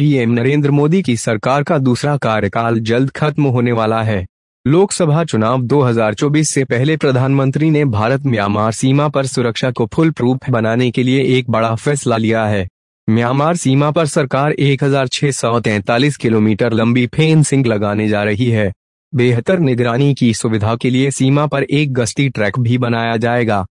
PM Narendra Modi की सरकार का दूसरा कार्यकाल जल्द खत्म होने वाला है लोकसभा चुनाव 2024 से पहले प्रधानमंत्री ने भारत म्यांमार सीमा पर सुरक्षा को फुल प्रूफ बनाने के लिए एक बड़ा फैसला लिया है म्यांमार सीमा पर सरकार 1643 किलोमीटर लंबी फेंसिंग लगाने जा रही है बेहतर निगरानी की सुविधा के लिए सीमा पर एक गश्ती ट्रैक भी बनाया जाएगा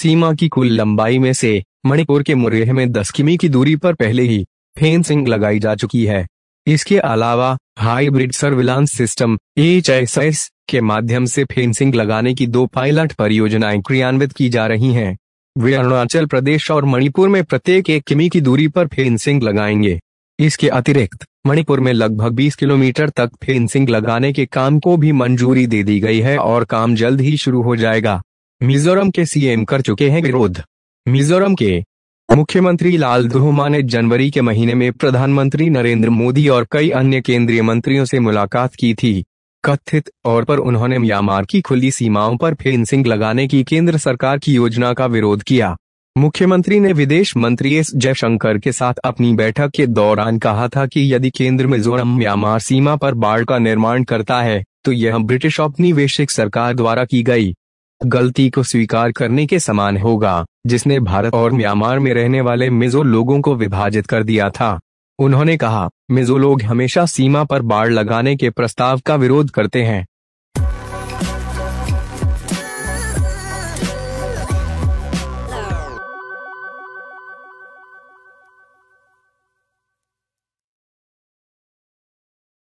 सीमा की कुल लंबाई में से मणिपुर के मुरेह में दस किमी की दूरी पर पहले ही फेंसिंग लगाई जा चुकी है इसके अलावा हाइब्रिड सर्विलांस सिस्टम एच के माध्यम से फेंसिंग लगाने की दो पायलट परियोजनाएं क्रियान्वित की जा रही हैं। वे अरुणाचल प्रदेश और मणिपुर में प्रत्येक एक किमी की दूरी पर फेंसिंग लगाएंगे इसके अतिरिक्त मणिपुर में लगभग 20 किलोमीटर तक फेंसिंग लगाने के काम को भी मंजूरी दे दी गई है और काम जल्द ही शुरू हो जाएगा मिजोरम के सीएम कर चुके हैं विरोध मिजोरम के मुख्यमंत्री लाल धुहमा ने जनवरी के महीने में प्रधानमंत्री नरेंद्र मोदी और कई अन्य केंद्रीय मंत्रियों से मुलाकात की थी कथित तौर पर उन्होंने म्यांमार की खुली सीमाओं पर फेंसिंग लगाने की केंद्र सरकार की योजना का विरोध किया मुख्यमंत्री ने विदेश मंत्री एस जयशंकर के साथ अपनी बैठक के दौरान कहा था कि यदि केंद्र मिजोरम म्यांमार सीमा पर बाढ़ का निर्माण करता है तो यह ब्रिटिश औपनिवेशिक सरकार द्वारा की गई गलती को स्वीकार करने के समान होगा जिसने भारत और म्यांमार में रहने वाले मिजो लोगों को विभाजित कर दिया था उन्होंने कहा मिजो लोग हमेशा सीमा पर बाढ़ लगाने के प्रस्ताव का विरोध करते हैं